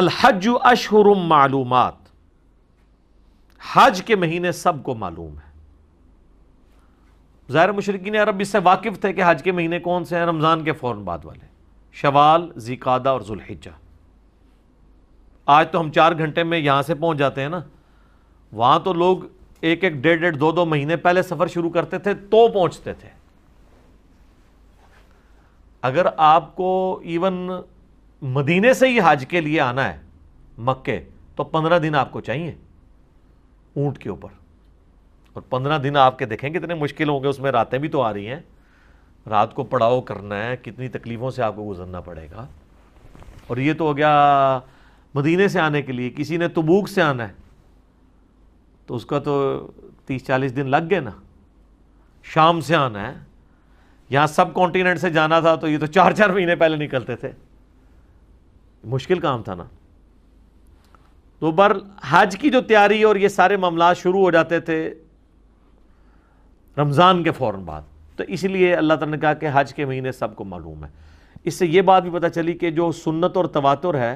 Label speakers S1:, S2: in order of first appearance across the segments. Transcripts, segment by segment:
S1: अलहज अशहरम मालूम हज के महीने सबको मालूम है ज़ाहिर मशरकिन अरब इससे वाकिफ़ थे कि हज के महीने कौन से हैं रमज़ान के फ़ौर बाद वाले शवाल जिकादा और जुल्हिजा आज तो हम चार घंटे में यहाँ से पहुँच जाते हैं ना वहाँ तो लोग एक एक डेढ़ डेढ़ दो दो महीने पहले सफ़र शुरू करते थे तो पहुँचते थे अगर आपको इवन मदीने से ही हज के लिए आना है मक्के तो पंद्रह दिन आपको चाहिए ऊंट के ऊपर और पंद्रह दिन आपके देखेंगे कितने मुश्किल होंगे उसमें रातें भी तो आ रही हैं रात को पड़ाव करना है कितनी तकलीफ़ों से आपको गुजरना पड़ेगा और ये तो हो गया मदीने से आने के लिए किसी ने तबूक से आना है तो उसका तो तीस चालीस दिन लग गए ना शाम से आना है यहाँ सब कॉन्टिनेंट से जाना था तो ये तो चार चार महीने पहले निकलते थे मुश्किल काम था ना तो बर हज की जो तैयारी और ये सारे मामला शुरू हो जाते थे रमज़ान के फ़ौर बाद तो इसलिए अल्लाह ताला ने कहा कि हज के महीने सब को मालूम है इससे ये बात भी पता चली कि जो सुन्नत और तवातुर है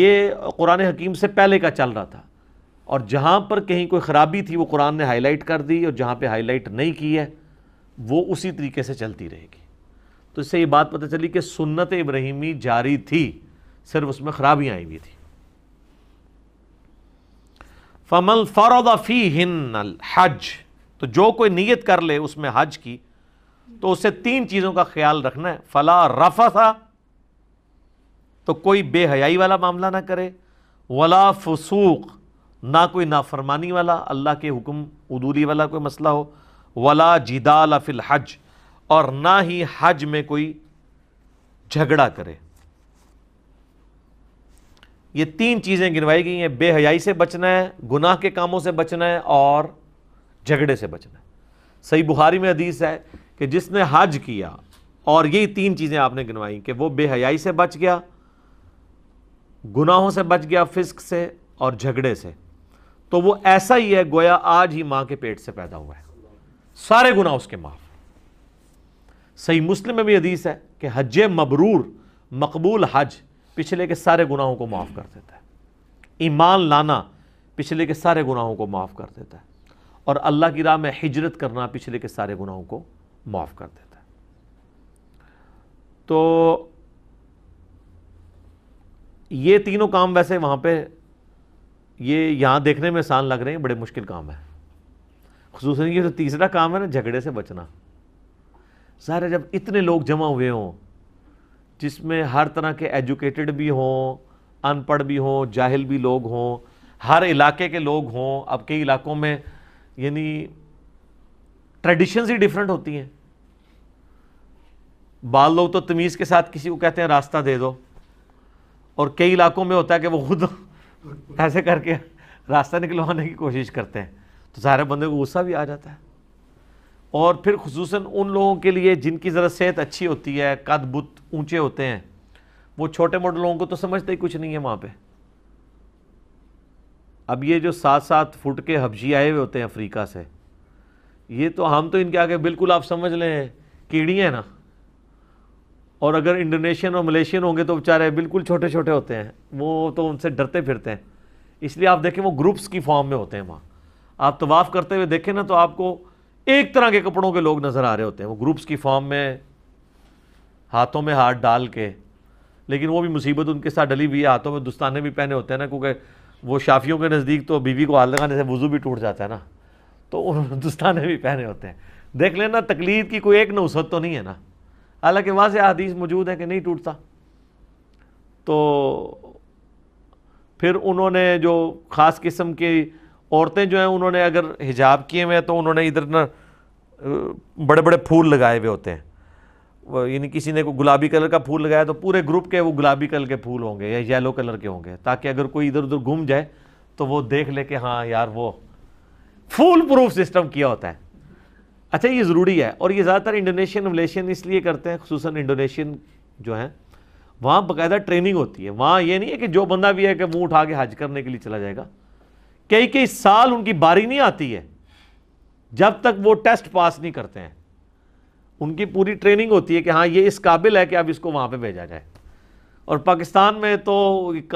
S1: ये कुरान हकीम से पहले का चल रहा था और जहाँ पर कहीं कोई ख़राबी थी वो कुरान ने हाईलाइट कर दी और जहाँ पर हाईलाइट नहीं की है वो उसी तरीके से चलती रहेगी तो इससे ये बात पता चली कि सुन्नत इब्राहिमी जारी थी सिर्फ उसमें खराबियां आई हुई थी फमल फरदफ़ी हिन्नल हज तो जो कोई नीयत कर ले उसमें हज की तो उसे तीन चीज़ों का ख्याल रखना है फला रफा था तो कोई बेहयाई वाला मामला ना करे वला फसूक ना कोई नाफरमानी वाला अल्लाह के हुक्म उदूरी वाला कोई मसला हो वला जिदाला फिल हज और ना ही हज में कोई झगड़ा करे ये तीन चीज़ें गिनवाई गई हैं बेहयाई से बचना है गुनाह के कामों से बचना है और झगड़े से बचना है सही बुखारी में हदीस है कि जिसने हज किया और यही तीन चीज़ें आपने गिनवाई कि वो बेहयाई से बच गया गुनाहों से बच गया फिस्क से और झगड़े से तो वो ऐसा ही है गोया आज ही माँ के पेट से पैदा हुआ है सारे गुनाह उसके माफ सही मुस्लिम में भी हदीस है कि हज मबरूर मकबूल हज पिछले के सारे गुनाहों को माफ़ कर देता है ईमान लाना पिछले के सारे गुनाहों को माफ़ कर देता है और अल्लाह की राह में हिजरत करना पिछले के सारे गुनाहों को माफ़ कर देता है तो ये तीनों काम वैसे वहाँ पे ये यहाँ देखने में आसान लग रहे हैं बड़े मुश्किल काम है खसूस ये तो तीसरा काम है ना झगड़े से बचना सारे जब इतने लोग जमा हुए हों जिसमें हर तरह के एजुकेटेड भी हों अनपढ़ भी हों जाहिल भी लोग हों हर इलाके के लोग हों अब कई इलाकों में यानी ट्रेडिशंस ही डिफरेंट होती हैं बाल लोग तो तमीज़ के साथ किसी को कहते हैं रास्ता दे दो और कई इलाकों में होता है कि वो खुद ऐसे करके रास्ता निकलवाने की कोशिश करते हैं तो सारे बंदे को गुस्सा भी आ जाता है और फिर खसूस उन लोगों के लिए जिनकी ज़रा सेहत अच्छी होती है कद बुत ऊँचे होते हैं वो छोटे मोटे लोगों को तो समझते ही कुछ नहीं है वहाँ पर अब ये जो सात सात फुट के हबशी आए हुए होते हैं अफ्रीका से ये तो हम तो इनके आगे बिल्कुल आप समझ लें कीड़ी हैं ना और अगर इंडोनेशियन और मलेशियन होंगे तो बेचारे बिल्कुल छोटे छोटे होते हैं वो तो उनसे डरते फिरते हैं इसलिए आप देखें वो ग्रुप्स की फॉर्म में होते हैं वहाँ आप तवाफ़ करते हुए देखें ना तो आपको एक तरह के कपड़ों के लोग नज़र आ रहे होते हैं वो ग्रुप्स की फॉर्म में हाथों में हाथ डाल के लेकिन वो भी मुसीबत उनके साथ डली हुई है हाथों में दुस्ताने भी पहने होते हैं ना क्योंकि वो शाफियों के नज़दीक तो बीवी को हाल लगाने से वज़ू भी टूट जाता है ना तो उन्होंने दस्ताने भी पहने होते हैं देख लेना तकलीद की कोई एक न नौसत तो नहीं है ना हालांकि वहाँ से अदीस मौजूद है कि नहीं टूटता तो फिर उन्होंने जो ख़ास किस्म की औरतें जो हैं उन्होंने अगर हिजाब किए हुए हैं तो उन्होंने इधर ना बड़े बड़े फूल लगाए हुए होते हैं यानी किसी ने गुलाबी कलर का फूल लगाया तो पूरे ग्रुप के वो गुलाबी कलर के फूल होंगे या येलो कलर के होंगे ताकि अगर कोई इधर उधर घूम जाए तो वो देख ले कि हाँ यार वो फूल प्रूफ सिस्टम किया होता है अच्छा ये ज़रूरी है और ये ज़्यादातर इंडोनेशियन मलेशियन इसलिए करते हैं खूस इंडोनेशियन जो हैं वहाँ बाकायदा ट्रेनिंग होती है वहाँ ये नहीं है कि जो बंदा भी है कि मुँह उठा के हज करने के लिए चला जाएगा कई कई साल उनकी बारी नहीं आती है जब तक वो टेस्ट पास नहीं करते हैं उनकी पूरी ट्रेनिंग होती है कि हाँ ये इस काबिल है कि अब इसको वहाँ पे भेजा जाए और पाकिस्तान में तो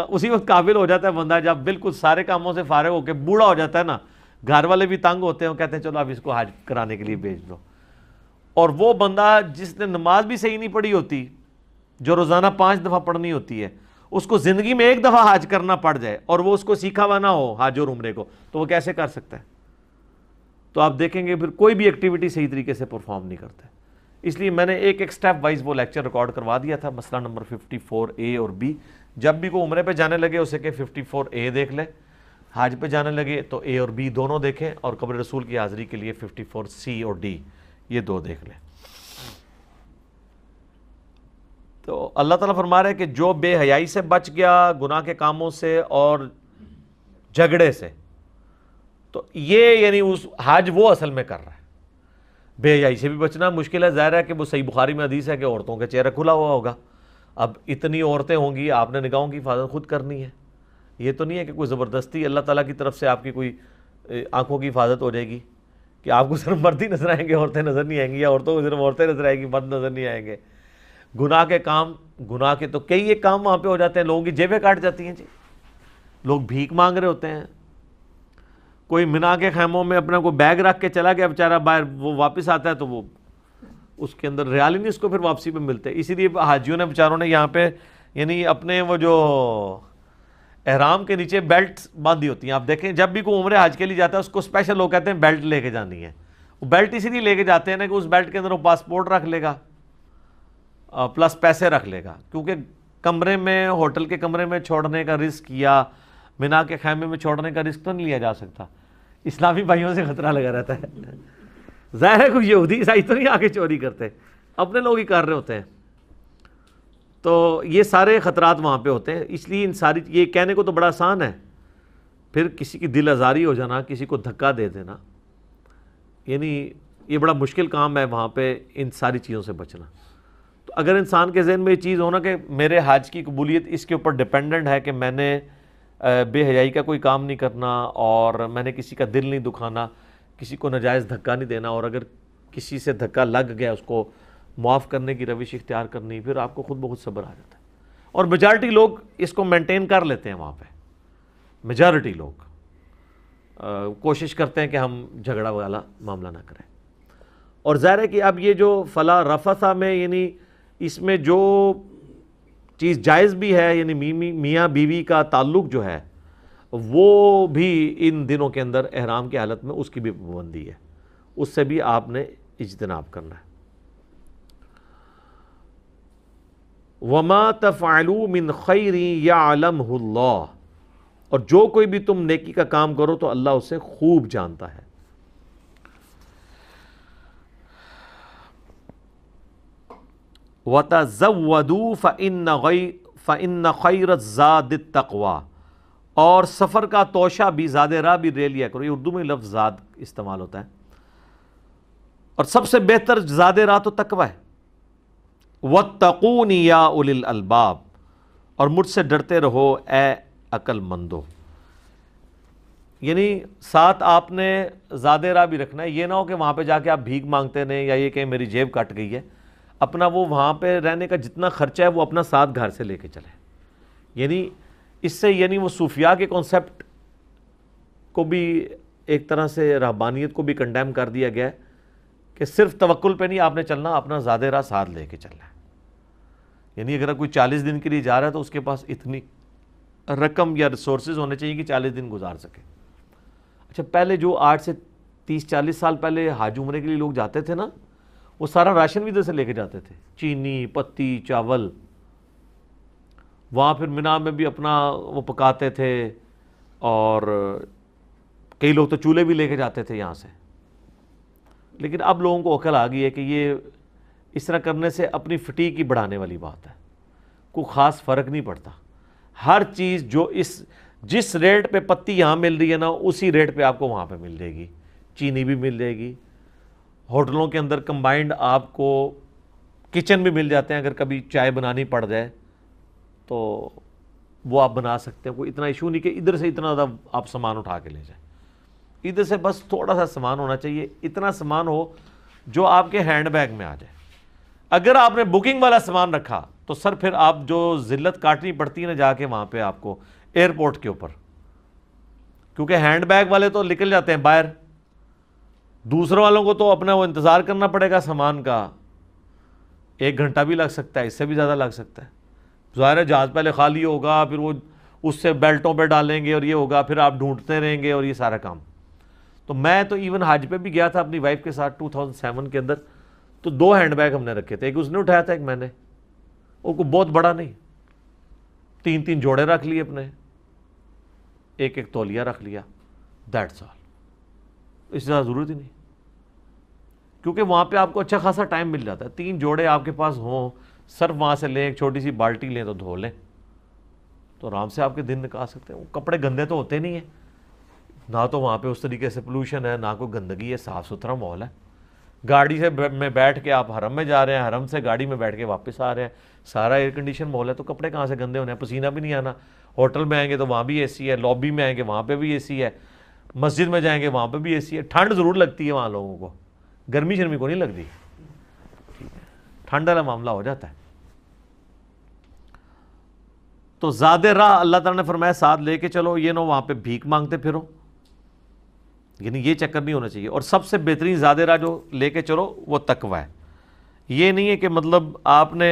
S1: उसी वक्त काबिल हो जाता है बंदा जब बिल्कुल सारे कामों से फारग होकर बूढ़ा हो जाता है ना घर वाले भी तंग होते हैं कहते हैं चलो अब इसको हाज कराने के लिए भेज दो और वो बंदा जिसने नमाज भी सही नहीं पढ़ी होती जो रोज़ाना पाँच दफ़ा पढ़नी होती है उसको ज़िंदगी में एक दफ़ा हाज करना पड़ जाए और वो उसको सीखा हुआ ना हो हाज और उम्रे को तो वो कैसे कर सकता है तो आप देखेंगे फिर कोई भी एक्टिविटी सही तरीके से परफॉर्म नहीं करते इसलिए मैंने एक एक स्टेप वाइज वो लेक्चर रिकॉर्ड करवा दिया था मसला नंबर 54 ए और बी जब भी को उम्र पे जाने लगे उसे के 54 ए देख लें हाज पे जाने लगे तो ए और बी दोनों देखें और कब्र रसूल की हाज़िरी के लिए 54 सी और डी ये दो देख लें तो अल्लाह ताला फरमा रहे कि जो बेहयाई से बच गया गुनाह के कामों से और झगड़े से तो ये यानी उस हाज वो असल में कर रहा है बेहयाई से भी बचना मुश्किल है ज़ाहिर है कि वो सही बुखारी में हदीस है कि औरतों का चेहरा खुला हुआ होगा अब इतनी औरतें होंगी आपने निगाहों की हिफाजत खुद करनी है ये तो नहीं है कि कोई ज़बरदस्ती अल्लाह ताला की तरफ से आपकी कोई आंखों की हिफाजत हो जाएगी कि आपको सिर्फ मर्द ही नज़र आएंगे औरतें नज़र नहीं आएंगी या औरतों को सिर्फ औरतें नज़र आएंगी मर्द नज़र नहीं आएंगे गुनाह के काम गुनाह के तो कई ये काम वहाँ पे हो जाते हैं लोगों की जेबें काट जाती हैं जी लोग भीख मांग रहे होते हैं कोई मिना के खैमों में अपना कोई बैग रख के चला गया बेचारा बाहर वो वापस आता है तो वो उसके अंदर रियाल ही नहीं उसको फिर वापसी पे मिलते इसीलिए हाजियों ने बेचारों ने यहाँ पे यानी अपने वो जो एहराम के नीचे बेल्ट बांधी होती हैं आप देखें जब भी कोई उम्र हाज के लिए जाता है उसको स्पेशल लोग कहते हैं बेल्ट लेके जानी है वो बेल्ट इसीलिए लेके जाते हैं ना कि उस बेल्ट के अंदर वो पासपोर्ट रख लेगा प्लस पैसे रख लेगा क्योंकि कमरे में होटल के कमरे में छोड़ने का रिस्क या मिना के खैमे में छोड़ने का रिस्क तो नहीं लिया जा सकता इस्लामी भाइयों से खतरा लगा रहता है ज़ाहिर है कोई यहूदी ईसाई तो नहीं आके चोरी करते अपने लोग ही कर रहे होते हैं तो ये सारे ख़तरात वहाँ पे होते हैं इसलिए इन सारी ये कहने को तो बड़ा आसान है फिर किसी की दिल आज़ारी हो जाना किसी को धक्का दे देना यानी ये बड़ा मुश्किल काम है वहाँ पे इन सारी चीज़ों से बचना तो अगर इंसान के जहन में ये चीज़ होना कि मेरे हाज की कबूलियत इसके ऊपर डिपेंडेंट है कि मैंने बेहयाई का कोई काम नहीं करना और मैंने किसी का दिल नहीं दुखाना किसी को नाजायज़ धक्का नहीं देना और अगर किसी से धक्का लग गया उसको माफ़ करने की रविश इख्तियार करनी फिर आपको खुद बहुत सब्र आ जाता है और मेजॉरिटी लोग इसको मेंटेन कर लेते हैं वहाँ पे मेजॉरिटी लोग आ, कोशिश करते हैं कि हम झगड़ा वाला मामला ना करें और ज़ाहिर है कि अब ये जो फला था में यानी इसमें जो चीज़ जायज़ भी है यानी मी, मी, मियाँ बीवी का ताल्लुक जो है वो भी इन दिनों के अंदर अहराम की हालत में उसकी भी पाबंदी है उससे भी आपने इजतनाब करना है वमा तफ़ालू मिन खैरी या आलम और जो कोई भी तुम नेकी का काम करो तो अल्लाह उसे खूब जानता है व तज़वदू फ़िन फ़िन खैरत ज़ाद तकवा और सफ़र का तोशा भी ज़ाद राह भी ले लिया करो ये उर्दू में लफ्ज़ ज़ाद इस्तेमाल होता है और सबसे बेहतर ज़ाद राह तो तकवा है व तकून या उलिल अलबाब और मुझसे डरते रहो ए अक्लमंदो यानी साथ आपने ज़्यादा राह भी रखना है ये ना हो कि वहाँ पर जाके आप भीख मांगते रहें या ये कहें मेरी जेब कट गई है अपना वो वहाँ पे रहने का जितना खर्चा है वो अपना साथ घर से लेके चले यानी इससे यानी वो सूफिया के कॉन्सेप्ट को भी एक तरह से रहबानियत को भी कंडेम कर दिया गया है कि सिर्फ तवक्ल पे नहीं आपने चलना अपना ज़्यादा राह साथ लेके चलना है यानी अगर कोई चालीस दिन के लिए जा रहा है तो उसके पास इतनी रकम या रिसोर्स होने चाहिए कि चालीस दिन गुजार सके अच्छा पहले जो आठ से तीस चालीस साल पहले हाज उमरे के लिए लोग जाते थे ना वो सारा राशन भी इधर से लेके जाते थे चीनी पत्ती चावल वहाँ फिर मिना में भी अपना वो पकाते थे और कई लोग तो चूल्हे भी लेके जाते थे यहाँ से लेकिन अब लोगों को अकल आ गई है कि ये इस तरह करने से अपनी फटी की बढ़ाने वाली बात है कोई ख़ास फ़र्क नहीं पड़ता हर चीज़ जो इस जिस रेट पे पत्ती यहाँ मिल रही है ना उसी रेट पे आपको वहाँ पे मिल जाएगी चीनी भी मिल जाएगी होटलों के अंदर कंबाइंड आपको किचन भी मिल जाते हैं अगर कभी चाय बनानी पड़ जाए तो वो आप बना सकते हैं कोई इतना इशू नहीं कि इधर से इतना ज़्यादा आप सामान उठा के ले जाए इधर से बस थोड़ा सा सामान होना चाहिए इतना सामान हो जो आपके हैंड बैग में आ जाए अगर आपने बुकिंग वाला सामान रखा तो सर फिर आप जो ज़िल्लत काटनी पड़ती है ना जाके वहाँ पे आपको एयरपोर्ट के ऊपर क्योंकि हैंड बैग वाले तो निकल जाते हैं बाहर दूसरों वालों को तो अपना वो इंतज़ार करना पड़ेगा सामान का एक घंटा भी लग सकता है इससे भी ज़्यादा लग सकता है ज़ाहिर है जहाज़ पहले खाली होगा फिर वो उससे बेल्टों पर डालेंगे और ये होगा फिर आप ढूंढते रहेंगे और ये सारा काम तो मैं तो इवन हाज पे भी गया था अपनी वाइफ के साथ टू थाउजेंड सेवन के अंदर तो दो हैंड बैग हमने रखे थे एक उसने उठाया था एक मैंने वो को बहुत बड़ा नहीं तीन तीन जोड़े रख लिए अपने एक एक तोलिया रख लिया दैट्स ऑल इससे ज़्यादा ज़रूरत ही नहीं क्योंकि वहाँ पे आपको अच्छा खासा टाइम मिल जाता है तीन जोड़े आपके पास हों सर्फ वहाँ से लें एक छोटी सी बाल्टी लें तो धो लें तो आराम से आपके दिन निकाल सकते हैं वो कपड़े गंदे तो होते नहीं हैं ना तो वहाँ पे उस तरीके से पोलूशन है ना कोई गंदगी है साफ़ सुथरा माहौल है गाड़ी से में बैठ के आप हरम में जा रहे हैं हरम से गाड़ी में बैठ के वापस आ रहे हैं सारा एयर कंडीशन माहौल है तो कपड़े कहाँ से गंदे होने हैं पसीना भी नहीं आना होटल में आएंगे तो वहाँ भी ए है लॉबी में आएंगे वहाँ पर भी ए है मस्जिद में जाएंगे वहाँ पर भी ए है ठंड ज़रूर लगती है वहाँ लोगों को गर्मी शर्मी को नहीं लगती ठंड वाला मामला हो जाता है तो ज़्यादा राह अल्लाह तला ने फरमाया साथ लेके चलो ये नो वहाँ पे भीख मांगते फिरो यानी ये चक्कर नहीं होना चाहिए और सबसे बेहतरीन ज़्यादा राह जो लेके चलो वो तकवा है ये नहीं है कि मतलब आपने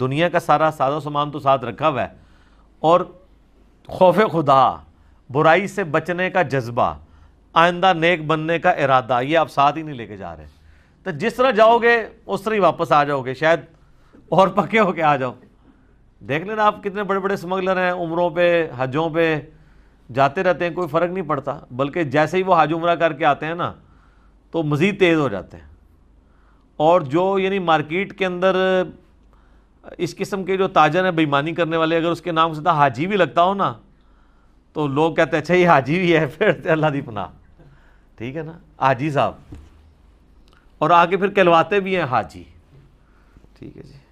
S1: दुनिया का सारा सादा सामान तो साथ रखा हुआ है और खौफ खुदा बुराई से बचने का जज्बा आइंदा नेक बनने का इरादा ये आप साथ ही नहीं लेके जा रहे तो जिस तरह जाओगे उस तरह ही वापस आ जाओगे शायद और पक्के होके आ जाओ देख लेना आप कितने बड़े बड़े स्मगलर हैं उम्रों पे हजों पे जाते रहते हैं कोई फ़र्क नहीं पड़ता बल्कि जैसे ही वो हाज उम्र करके आते हैं ना तो मज़ीद तेज़ हो जाते हैं और जो यानी मार्केट के अंदर इस किस्म के जो ताजर हैं बेईमानी करने वाले अगर उसके नाम से हाजी भी लगता हो ना तो लोग कहते हैं अच्छा ये हाजी भी है फिर तो अल्लाह दी पनाह ठीक है ना हाजी साहब और आगे फिर कहलवाते भी हैं हाजी ठीक है जी